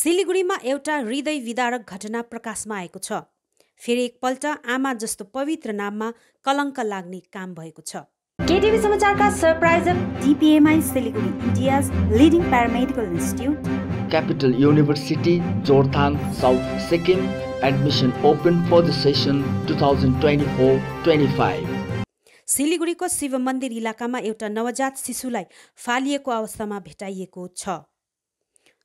सिलिगुडीमा एउटा हृदय विदारक घटना प्रकाशमा आएको छ फेरि एकपल्ट आमा जस्तो पवित्र नाममा कलङ्क लाग्ने काम भएको छ केटिभी समाचारका सरप्राइजर DPMI Siliguri India's leading paramedical institute capital university Jorethang south Sikkim admission open for the session two thousand twenty four twenty five सिलिगुडीको शिव मन्दिर इलाकामा एउटा नवजात शिशुलाई फालिएको अवस्थामा भेटाइएको छ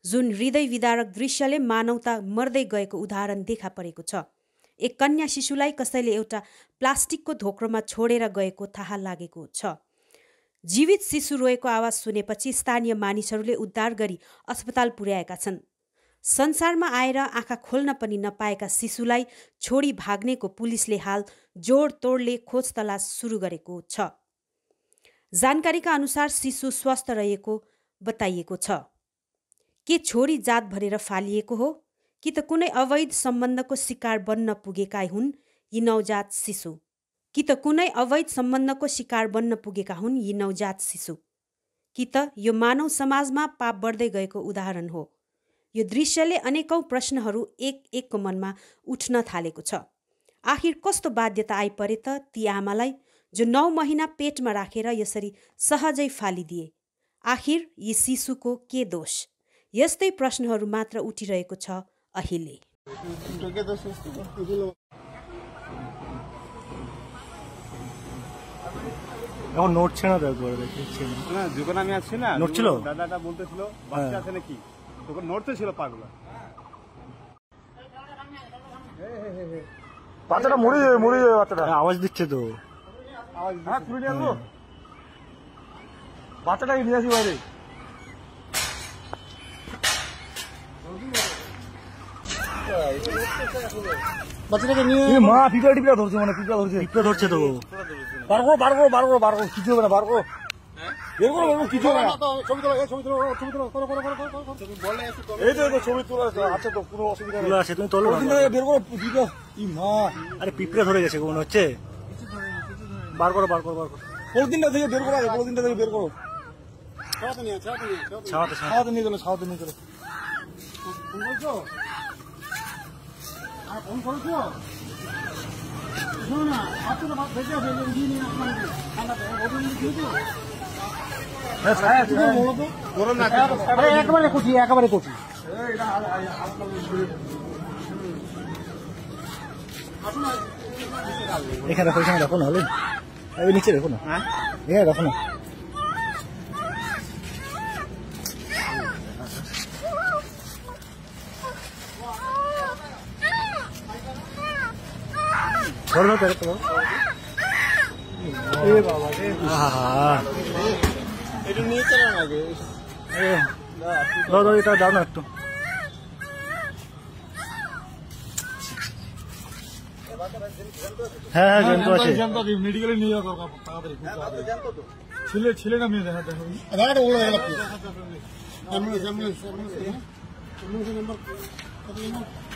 जुन हृदय विदारक दृश्यले मानवता मर्दै गएको उदाहरण देखा परेको छ एक कन्या शिशुलाई कसैले एउटा प्लास्टिकको धोक्रोमा छोडेर गएको थाहा लागेको छ जीवित शिशु रोएको आवाज सुनेपछि स्थानीय मानिसहरूले उद्धार गरी अस्पताल पुर्याएका छन् संसारमा आएर आँखा खोल्न पनि नपाएका शिशुलाई छोडी भाग्नेको पुलिसले हाल जोडतोडले खोज तलास सुरु गरेको छ जानकारीका अनुसार शिशु स्वस्थ रहेको बताइएको छ के छोरी जात भनेर फालिएको हो कि त कुनै अवैध सम्बन्धको शिकार बन्न पुगेका हुन् यी नवजात शिशु कि त कुनै अवैध सम्बन्धको शिकार बन्न पुगेका हुन् यी नवजात शिशु कि त यो मानव समाजमा पाप बढ्दै गएको उदाहरण हो यो दृश्यले अनेकौँ प्रश्नहरू एक एकको मनमा उठ्न थालेको छ आखिर कस्तो बाध्यता आइपरे त ती आमालाई जो नौ महिना पेटमा राखेर यसरी सहजै फालिदिए आखिर यी शिशुको के दोष यस्तै प्रश्नहरू मात्र उठिरहेको छ अहिले বাচ্চাটা মরে হ্যাঁ, আওয়াজ দিচ্ছে তো আওয়াজ হ্যাঁ বাইরে বাচ্চাটাকে নিয়ে মা পিপড়া টিপড়া ধরছে মানে পিপড়া ধরছে পিপড়া ধরছে তো বার করো বার করো বার করো বার করো কিছু হবে না বার করো বের করো কিছু হবে না ছবি ছবি তোলো ছবি তোলো করো এই তো ছবি তোলা আছে তো কোনো অসুবিধা নেই আছে তুমি তোলো বের করো পিপড়া মা আরে পিপড়া ধরে গেছে কোন হচ্ছে বার করো বার করো বার করো পলিথিনটা থেকে বের করো আগে পলিথিনটা বের করো ছাওয়াতে নিয়ে ছাওয়াতে নিয়ে নিয়ে চলো ছাওয়াতে ফোন করেছো হ্যাঁ, হ্যাঁ, হ্যাঁ, একেবারে কচি এখানে দেখো এখানে দেখো না হলে নিচে দেখো না এখানে দেখো না ধরো না তোমার এটা নিয়ে দাও না একটু হ্যাঁ হ্যাঁ জন্তু মেডিকেলে নিয়ে যাও তাড়াতাড়ি খুব না মেয়ে দেখা